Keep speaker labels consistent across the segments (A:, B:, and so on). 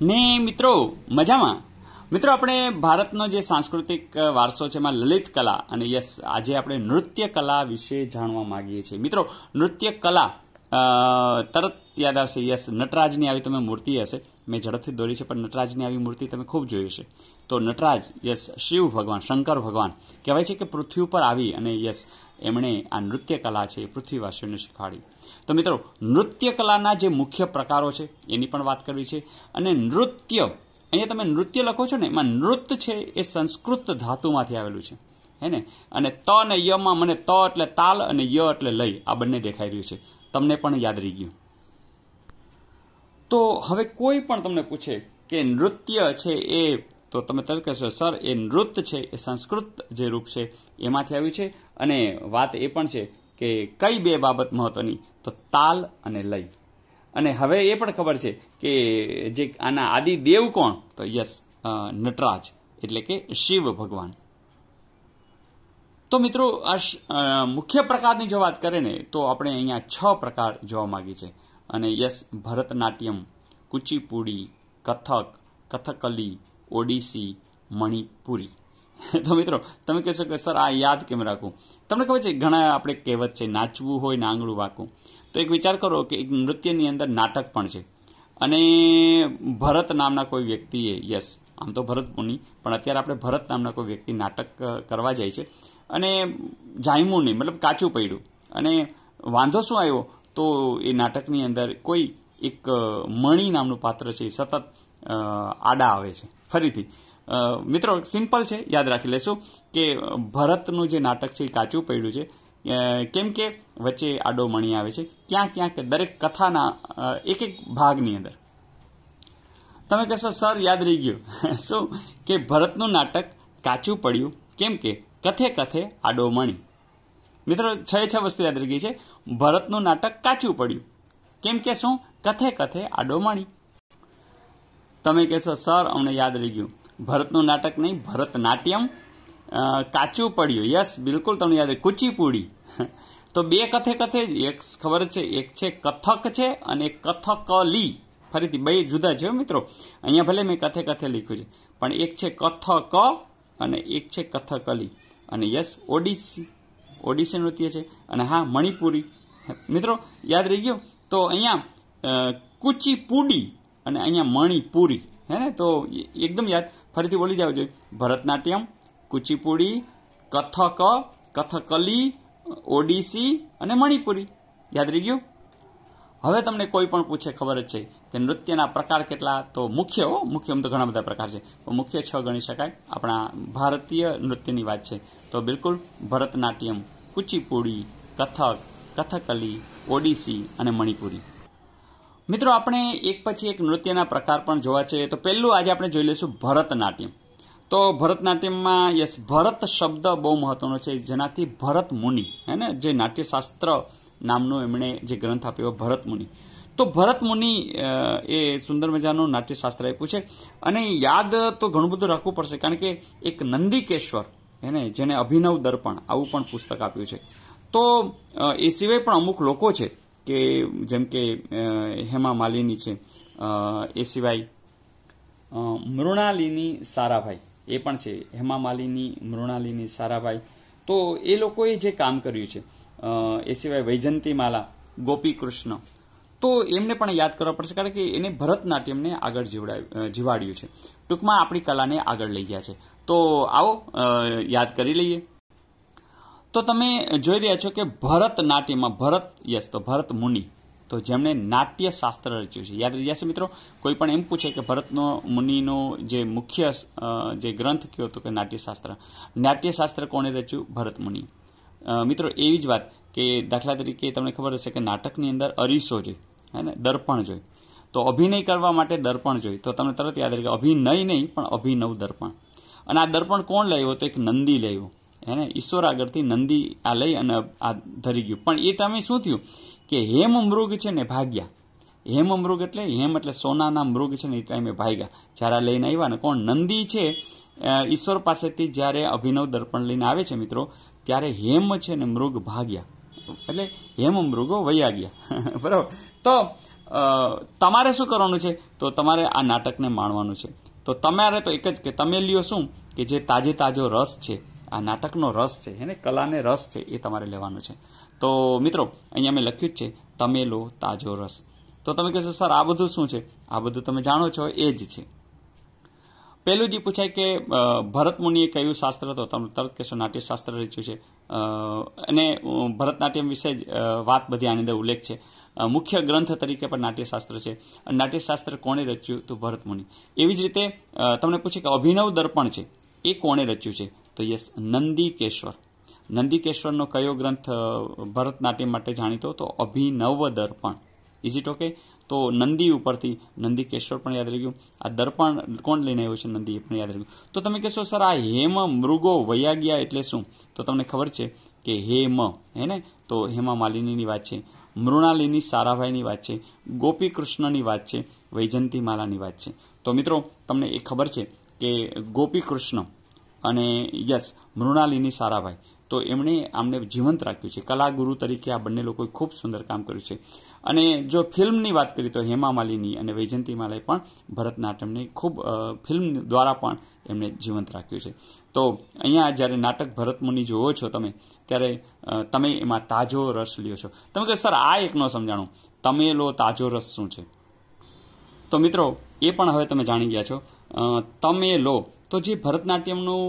A: ને મિત્રો મજામાં મિત્રો આપણે ભારતનો જે સાંસ્કૃતિક વારસો છે એમાં લલિત કલા અને યસ આજે આપણે નૃત્ય કલા વિશે જાણવા માગીએ છીએ મિત્રો નૃત્ય કલા તરત યાદ આવશે યસ નટરાજની આવી તમે મૂર્તિ હશે મેં ઝડપથી દોરી છે પણ નટરાજની આવી મૂર્તિ તમે ખૂબ જોઈ હશે તો નટરાજ યસ શિવ ભગવાન શંકર ભગવાન કહેવાય છે કે પૃથ્વી ઉપર આવી અને યસ એમણે આ નૃત્ય કલા છે એ પૃથ્વીવાસીઓને શીખવાડી તો મિત્રો નૃત્ય કલાના જે મુખ્ય પ્રકારો છે એની પણ વાત કરવી છે અને નૃત્ય અહીંયા તમે નૃત્ય લખો છો ને એમાં નૃત્ય છે એ સંસ્કૃત ધાતુમાંથી આવેલું છે હે ને અને ત અને યમાં મને ત એટલે તાલ અને ય એટલે લય આ બંને દેખાઈ રહ્યું છે તમને પણ યાદ રહી ગયું તો હવે કોઈ પણ તમને પૂછે કે નૃત્ય છે એ તો તમે તરત કહેશો સર એ નૃત્ય છે એ સંસ્કૃત જે રૂપ છે એમાંથી આવ્યું છે અને વાત એ પણ છે કે કઈ બે બાબત મહત્વની તો તાલ અને લય અને હવે એ પણ ખબર છે કે જે આના આદિ દેવ કોણ તો યસ નટરાજ એટલે કે શિવ ભગવાન તો મિત્રો આ મુખ્ય પ્રકારની જો વાત કરે ને તો આપણે અહીંયા છ પ્રકાર જોવા માગીએ છે અને યસ ભરતનાટ્યમ કુચીપુડી કથક કથકલી ઓડિસી મણિપુરી તો મિત્રો તમે કહેશો કે સર આ યાદ કેમ રાખવું તમને ખબર છે ઘણા આપણે કહેવત છે નાચવું હોય ને આંગળું વાંકવું તો એક વિચાર કરો કે એક નૃત્યની અંદર નાટક પણ છે અને ભરત નામના કોઈ વ્યક્તિએ યસ આમ તો ભરત મુનિ પણ અત્યારે આપણે ભરત નામના કોઈ વ્યક્તિ નાટક કરવા જાય છે અને જાયમું નહીં મતલબ કાચું પડ્યું અને વાંધો શું આવ્યો તો એ નાટકની અંદર કોઈ એક મણી નામનું પાત્ર છે સતત આડા આવે છે ફરીથી મિત્રો સિમ્પલ છે યાદ રાખી લેશું કે ભરતનું જે નાટક છે એ કાચું પડ્યું છે કેમ કે વચ્ચે આડો મણી આવે છે ક્યાં ક્યાંક દરેક કથાના એક એક ભાગની અંદર તમે કહેશો સર યાદ રહી ગયું શું કે ભરતનું નાટક કાચું પડ્યું કેમ કે કથે કથે આડો મણી મિત્રો છ છ વસ્તુ યાદ રહી ગઈ છે ભરતનું નાટક કાચું પડ્યું કેમ કે શું કથે કથે આડો મણી તમે કહેશો સર અમને યાદ રહી ગયું ભરતનું નાટક નહીં ભરતનાટ્યમ કાચું પડ્યું યસ બિલકુલ તમને યાદ કુચીપુડી તો બે કથે કથે જ એક ખબર છે એક છે કથક છે અને એક કથકલી ફરીથી બે જુદા છે મિત્રો અહીંયા ભલે મેં કથે કથે લખ્યું છે પણ એક છે કથક અને એક છે કથકલી અને યસ ઓડિસી ઓડિશી નૃત્ય છે અને હા મણિપુરી મિત્રો યાદ રહી ગયો તો અહીંયા કુચીપુડી અને અહીંયા મણિપુરી હે ને તો એકદમ યાદ ફરીથી બોલી જાવ જોઈએ ભરતનાટ્યમ કુચીપુડી કથક કથકલી ઓડિસી અને મણિપુરી યાદ રહી ગયું હવે તમને કોઈ પણ પૂછે ખબર જ છે કે નૃત્યના પ્રકાર કેટલા તો મુખ્ય હો મુખ્ય આમ તો ઘણા બધા પ્રકાર છે મુખ્ય છ ગણી શકાય આપણા ભારતીય નૃત્યની વાત છે તો બિલકુલ ભરતનાટ્યમ કુચીપુડી કથક કથકલી ઓડિસી અને મણિપુરી મિત્રો આપણે એક પછી એક નૃત્યના પ્રકાર પણ જોવા છે તો પહેલું આજે આપણે જોઈ લઈશું ભરતનાટ્યમ તો ભરતનાટ્યમમાં યસ ભરત શબ્દ બહુ મહત્વનો છે જેનાથી ભરત મુનિ હે ને જે નાટ્યશાસ્ત્ર નામનો એમણે જે ગ્રંથ આપ્યો ભરત મુનિ તો ભરત મુનિ એ સુંદર મજાનું નાટ્યશાસ્ત્ર આપ્યું છે અને યાદ તો ઘણું બધું રાખવું પડશે કારણ કે એક નંદિકેશ્વર હેને જેને અભિનવ દર્પણ આવું પણ પુસ્તક આપ્યું છે તો એ સિવાય પણ અમુક લોકો છે કે જેમ કે હેમા માલિની છે એ સિવાય મૃણાલિની સારાભાઈ એ પણ છે હેમા માલિની મૃણાલિની સારાભાઈ તો એ લોકોએ જે કામ કર્યું છે એ સિવાય વૈજંતીમાલા ગોપી કૃષ્ણ તો એમને પણ યાદ કરવા પડશે કારણ કે એને ભરતનાટ્યમને આગળ જીવડાવ્યું જીવાડ્યું છે ટૂંકમાં આપણી કલાને આગળ લઈ ગયા છે તો આવો યાદ કરી લઈએ તો તમે જોઈ રહ્યા છો કે ભરતનાટ્યમાં ભરત યસ તો ભરત મુનિ તો જેમણે નાટ્યશાસ્ત્ર રચ્યું છે યાદ રહી જશે મિત્રો કોઈ પણ એમ પૂછે કે ભરતનો મુનિનો જે મુખ્ય જે ગ્રંથ કયો હતો કે નાટ્યશાસ્ત્ર નાટ્યશાસ્ત્ર કોણે રચ્યું ભરત મુનિ મિત્રો એવી જ વાત કે દાખલા તરીકે તમને ખબર હશે કે નાટકની અંદર અરીસો જોઈ હે ને દર્પણ જોઈ તો અભિનય કરવા માટે દર્પણ જોઈ તો તમને તરત યાદ રહે કે અભિનય નહીં પણ અભિનવ દર્પણ અને આ દર્પણ કોણ લાવ્યો તો એક નંદી લાવ્યો એને ઈશ્વર આગળથી નંદી આ લઈ અને આ ધરી ગયું પણ એ ટાઈમે શું થયું કે હેમ મૃગ છે ને ભાગ્યા હેમ મૃગ એટલે હેમ એટલે સોનાના મૃગ છે ને એ ટાઈમે ભાગ્યા જ્યારે લઈને આવ્યા ને કોણ નંદી છે ઈશ્વર પાસેથી જ્યારે અભિનવ દર્પણ લઈને આવે છે મિત્રો ત્યારે હેમ છે ને મૃગ ભાગ્યા એટલે હેમ મૃગો વૈયા ગયા બરાબર તો તમારે શું કરવાનું છે તો તમારે આ નાટકને માણવાનું છે તો તમારે તો એક જ કે તમે લ્યો શું કે જે તાજે તાજો રસ છે આ નાટકનો રસ છે એને કલાને રસ છે એ તમારે લેવાનો છે તો મિત્રો અહીંયા મેં લખ્યું જ છે તમે લો તાજો રસ તો તમે કહેશો સર આ બધું શું છે આ બધું તમે જાણો છો એ જ છે પહેલું જે પૂછાય કે ભરત મુનિએ કયું શાસ્ત્ર હતો તમે તરત કહેશો નાટ્યશાસ્ત્ર રચ્યું છે અને ભરતનાટ્યમ વિશે જ વાત બધી આની અંદર ઉલ્લેખ છે મુખ્ય ગ્રંથ તરીકે પણ નાટ્યશાસ્ત્ર છે અને નાટ્યશાસ્ત્ર કોણે રચ્યું તો ભરત મુનિ એવી જ રીતે તમને પૂછે કે અભિનવ દર્પણ છે એ કોણે રચ્યું છે તો યસ નંદીકેશ્વર નંદીકેશ્વરનો કયો ગ્રંથ ભરતનાટ્યમ માટે જાણીતો તો Abhinava Darpana is it okay તો નંદી ઉપરથી નંદીકેશ્વર પણ યાદ રહી આ દર્પણ કોણ લઈને આવ્યું છે નંદી એ પણ યાદ રહ્યું તો તમે કહેશો સર આ હેમ મૃગો વૈયા ગયા એટલે શું તો તમને ખબર છે કે હેમ હે ને તો હેમા માલિનીની વાત છે મૃણાલિની સારાભાઈની વાત છે ગોપી કૃષ્ણની વાત છે વૈજંતી માલાની વાત છે તો મિત્રો તમને એ ખબર છે કે ગોપીકૃષ્ણ અને યસ મૃણાલિની સારાભાઈ તો એમણે આમને જીવંત રાખ્યું છે કલાગુરુ તરીકે આ બંને લોકોએ ખૂબ સુંદર કામ કર્યું છે અને જો ફિલ્મની વાત કરીએ તો હેમા માલિની અને વૈજયંતી પણ ભરતનાટ્યમને ખૂબ ફિલ્મ દ્વારા પણ એમણે જીવંત રાખ્યું છે તો અહીંયા જ્યારે નાટક ભરતમુનિ જોવો છો તમે ત્યારે તમે એમાં તાજો રસ લ્યો છો તમે કહો સર આ એક ન સમજાણું તમે લો તાજો રસ શું છે તો મિત્રો એ પણ હવે તમે જાણી ગયા છો તમે લો તો જે ભરતનાટ્યમનું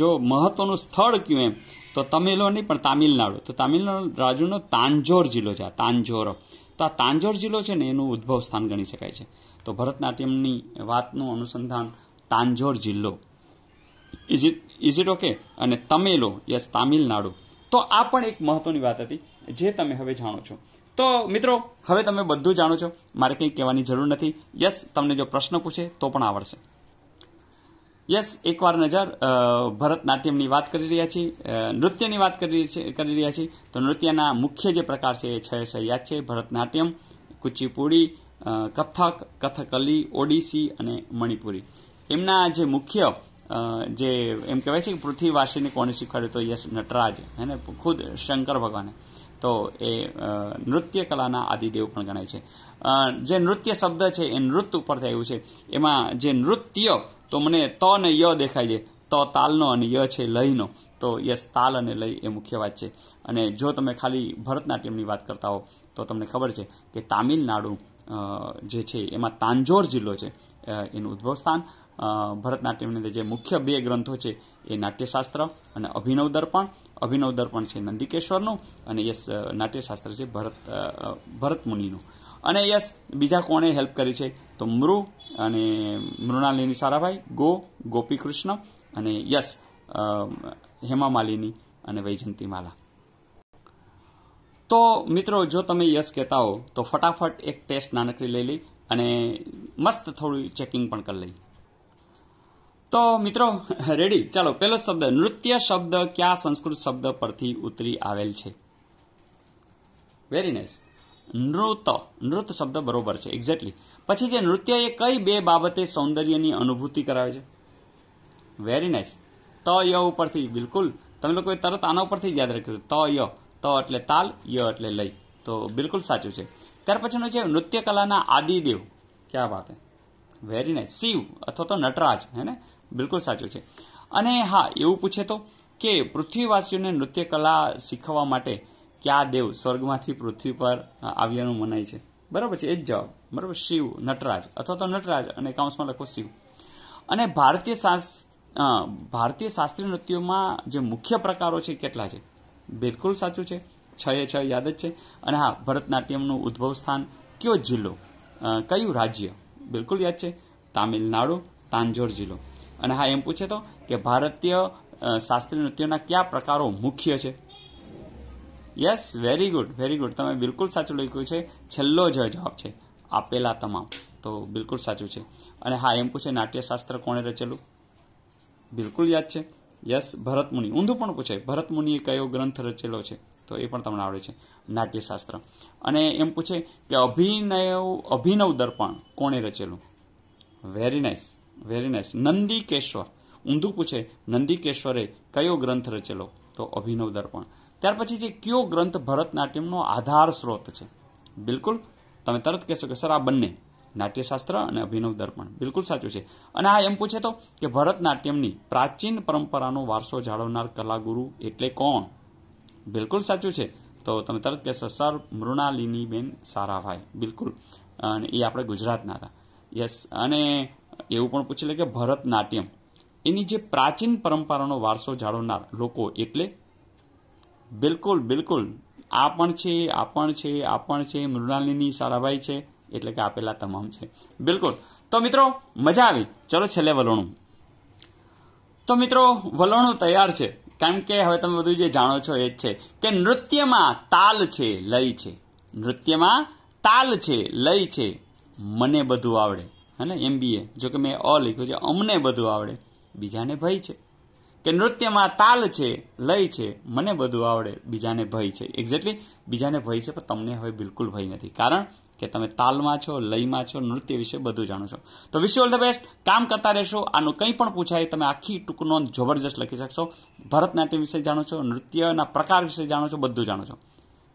A: જો મહત્ત્વનું સ્થળ કયું એમ તો તમિલો નહીં પણ તામિલનાડુ તો તામિલનાડુ રાજુનો તાંજોર જિલ્લો છે આ તાંજોર તો આ તાંજોર જિલ્લો છે ને એનું ઉદ્ભવ સ્થાન ગણી શકાય છે તો ભરતનાટ્યમની વાતનું અનુસંધાન તાંજોર જિલ્લો is it is it okay અને તમિલો યસ તામિલનાડુ તો આ પણ એક મહત્ત્વની વાત હતી જે તમે હવે જાણો છો તો મિત્રો હવે તમે બધું જાણો છો મારે કંઈ કહેવાની જરૂર નથી યસ તમને જો પ્રશ્ન પૂછે તો પણ આવડશે યસ એકવાર નજર ભરતનાટ્યમની વાત કરી રહ્યા છીએ નૃત્યની વાત કરી કરી રહ્યા છીએ તો નૃત્યના મુખ્ય જે પ્રકાર છે એ છ શૈયા છે ભરતનાટ્યમ કુચીપુડી કથક કથકલી ઓડિસી અને મણિપુરી એમના જે મુખ્ય જે એમ કહેવાય છે કે પૃથ્વીવાસીને કોને શીખવાડ્યું તો યસ નટરાજ હે ને ખુદ શંકર ભગવાને તો એ નૃત્ય કલાના આદિદેવ પણ ગણાય છે જે નૃત્ય શબ્દ છે એ નૃત્ય ઉપરથી આવ્યું છે એમાં જે નૃત્ય તો મને ત અને ય દેખાય છે ત તાલનો અને ય છે લયનો તો યસ તાલ અને લય એ મુખ્ય વાત છે અને જો તમે ખાલી ભરતનાટ્યમની વાત કરતા હો તો તમને ખબર છે કે તામિલનાડુ જે છે એમાં તાંજોર જિલ્લો છે એનું ઉદ્ભવ સ્થાન ભરતનાટ્યમની અંદર જે મુખ્ય બે ગ્રંથો છે એ નાટ્યશાસ્ત્ર અને અભિનવ દર્પણ અભિનવ દર્પણ છે નંદિકેશ્વરનું અને યસ નાટ્યશાસ્ત્ર છે ભરત ભરત મુનિનું અને યસ બીજા કોણે હેલ્પ કરી છે તો મૃ અને મૃણાલિની સારાભાઈ ગો ગોપી કૃષ્ણ અને યસ હેમા માલિની અને વૈજંતી માલા તો મિત્રો જો તમે યસ કહેતા હો તો ફટાફટ એક ટેસ્ટ નાનકડી લઈ લઈ અને મસ્ત થોડું ચેકિંગ પણ કરી લઈ તો મિત્રો રેડી ચાલો પહેલો શબ્દ નૃત્ય શબ્દ ક્યાં સંસ્કૃત શબ્દ પરથી ઉતરી આવેલ છે વેરી નાઇસ નૃત નૃત શબ્દ બરોબર છે એક્ઝેક્ટલી પછી જે નૃત્ય એ કઈ બે બાબતે સૌંદર્યની અનુભૂતિ કરાવે છે વેરી નાઇસ ત ય ઉપરથી બિલકુલ તમે લોકોએ તરત આના ઉપરથી યાદ રાખ્યું ત ય ત એટલે તાલ ય એટલે લય તો બિલકુલ સાચું છે ત્યાર પછીનું છે નૃત્ય કલાના આદિદેવ ક્યાં વાત હે વેરી નાઇસ શિવ અથવા તો નટરાજ હે ને બિલકુલ સાચું છે અને હા એવું પૂછે તો કે પૃથ્વીવાસીઓને નૃત્ય કલા શીખવવા માટે કયા દેવ સ્વર્ગમાંથી પૃથ્વી પર આવ્યાનું મનાય છે બરાબર છે એ જ જવાબ બરાબર શિવ નટરાજ અથવા તો નટરાજ અને કાઉન્સમાં લખો શિવ અને ભારતીય શાસ ભારતીય શાસ્ત્રીય નૃત્યોમાં જે મુખ્ય પ્રકારો છે કેટલા છે બિલકુલ સાચું છે છ એ છ યાદ જ છે અને હા ભરતનાટ્યમનું ઉદ્ભવ સ્થાન કયો જિલ્લો કયું રાજ્ય બિલકુલ યાદ છે તામિલનાડુ તાંજોર જિલ્લો અને હા એમ પૂછે તો કે ભારતીય શાસ્ત્રીય નૃત્યોના કયા પ્રકારો મુખ્ય છે yes very good very good તમે બિલકુલ સાચું લખ્યું છે છેલ્લો જ જવાબ છે આપેલા તમામ તો બિલકુલ સાચું છે અને હા એમ પૂછે નાટ્યશાસ્ત્ર કોણે રચેલું બિલકુલ યાદ છે યસ ભરતમુનિ ઊંધું પણ પૂછે ભરતમુનિએ કયો ગ્રંથ રચેલો છે તો એ પણ તમને આવડે છે નાટ્યશાસ્ત્ર અને એમ પૂછે કે અભિનય અભિનવ દર્પણ કોણે રચેલું very nice very nice Nandikeshwar ઊંધું પૂછે નંદીકેશ્વરે કયો ગ્રંથ રચેલો તો અભિનવ દર્પણ ત્યાર પછી જે કયો ગ્રંથ ભરતનાટ્યમનો આધાર સ્ત્રોત છે બિલકુલ તમે તરત કહેશો કે સર આ બંને નાટ્યશાસ્ત્ર અને અભિનવ દર્પણ બિલકુલ સાચું છે અને આ એમ પૂછે તો કે ભરતનાટ્યમની પ્રાચીન પરંપરાનો વારસો જાળવનાર કલાગુરુ એટલે કોણ બિલકુલ સાચું છે તો તમે તરત કહેશો સર મૃણાલિનીબેન સારાભાઈ બિલકુલ અને એ આપણે ગુજરાતના હતા યસ અને એવું પણ પૂછી લે કે ભરતનાટ્યમ એની જે પ્રાચીન પરંપરાનો વારસો જાળવનાર લોકો એટલે બિલકુલ બિલકુલ આ પણ છે આ પણ છે આ પણ છે મૃણાલિની સારાભાઈ છે એટલે કે આપેલા તમામ છે બિલકુલ તો મિત્રો મજા આવી ચલો છેલ્લે વલણું તો મિત્રો વલણું તૈયાર છે કારણ કે હવે તમે બધું જે જાણો છો એ જ છે કે નૃત્યમાં તાલ છે લય છે નૃત્યમાં તાલ છે લય છે મને બધું આવડે હે ને એમ બી એ જો મેં અ લખ્યું છે અમને બધું આવડે બીજાને ભય છે કે નૃત્યમાં તાલ છે લય છે મને બધું આવડે બીજાને ભય છે એક્ઝેક્ટલી બીજાને ભય છે પણ તમને હવે બિલકુલ ભય નથી કારણ કે તમે તાલમાં છો લયમાં છો નૃત્ય વિશે બધું જાણો છો તો વિશ ઓલ ધ બેસ્ટ કામ કરતા રહેશો આનું કંઈ પણ પૂછાય તમે આખી ટૂંક નોંધ જબરજસ્ત લખી શકશો ભરતનાટ્યમ વિશે જાણો છો નૃત્યના પ્રકાર વિશે જાણો છો બધું જાણો છો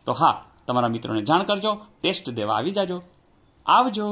A: તો હા તમારા મિત્રોને જાણ કરજો ટેસ્ટ દેવા આવી જાજો આવજો